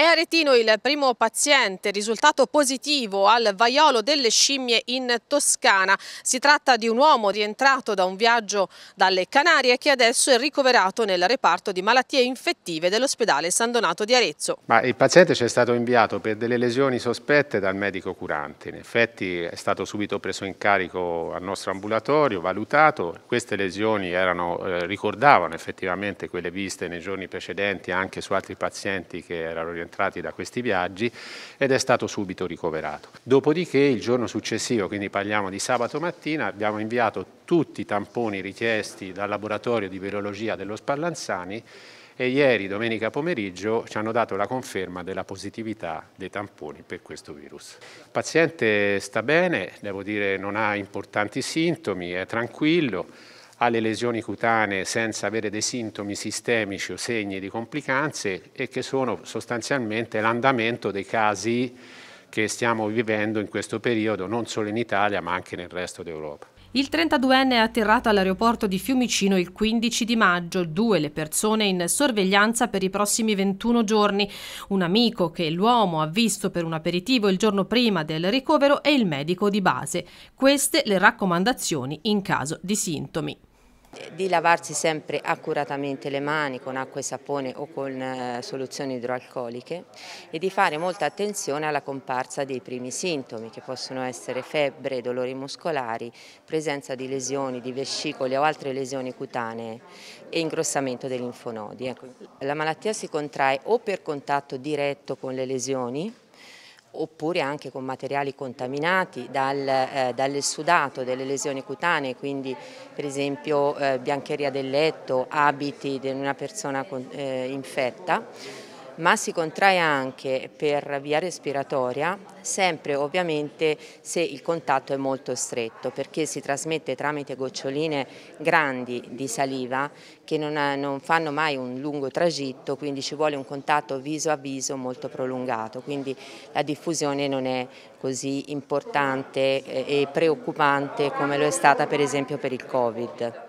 È aretino il primo paziente risultato positivo al vaiolo delle scimmie in Toscana. Si tratta di un uomo rientrato da un viaggio dalle Canarie che adesso è ricoverato nel reparto di malattie infettive dell'ospedale San Donato di Arezzo. Ma il paziente ci è stato inviato per delle lesioni sospette dal medico curante. In effetti è stato subito preso in carico al nostro ambulatorio, valutato. Queste lesioni erano, eh, ricordavano effettivamente quelle viste nei giorni precedenti anche su altri pazienti che erano rientrati entrati da questi viaggi ed è stato subito ricoverato. Dopodiché il giorno successivo, quindi parliamo di sabato mattina, abbiamo inviato tutti i tamponi richiesti dal laboratorio di virologia dello Spallanzani e ieri, domenica pomeriggio, ci hanno dato la conferma della positività dei tamponi per questo virus. Il paziente sta bene, devo dire non ha importanti sintomi, è tranquillo, alle lesioni cutanee senza avere dei sintomi sistemici o segni di complicanze e che sono sostanzialmente l'andamento dei casi che stiamo vivendo in questo periodo, non solo in Italia ma anche nel resto d'Europa. Il 32enne è atterrato all'aeroporto di Fiumicino il 15 di maggio, due le persone in sorveglianza per i prossimi 21 giorni, un amico che l'uomo ha visto per un aperitivo il giorno prima del ricovero e il medico di base. Queste le raccomandazioni in caso di sintomi. Eh, di lavarsi sempre accuratamente le mani con acqua e sapone o con eh, soluzioni idroalcoliche e di fare molta attenzione alla comparsa dei primi sintomi che possono essere febbre, dolori muscolari, presenza di lesioni di vescicole o altre lesioni cutanee e ingrossamento dei linfonodi. Ecco, la malattia si contrae o per contatto diretto con le lesioni oppure anche con materiali contaminati dal, eh, dall'essudato delle lesioni cutanee, quindi per esempio eh, biancheria del letto, abiti di una persona con, eh, infetta ma si contrae anche per via respiratoria, sempre ovviamente se il contatto è molto stretto, perché si trasmette tramite goccioline grandi di saliva che non, ha, non fanno mai un lungo tragitto, quindi ci vuole un contatto viso a viso molto prolungato, quindi la diffusione non è così importante eh, e preoccupante come lo è stata per esempio per il Covid.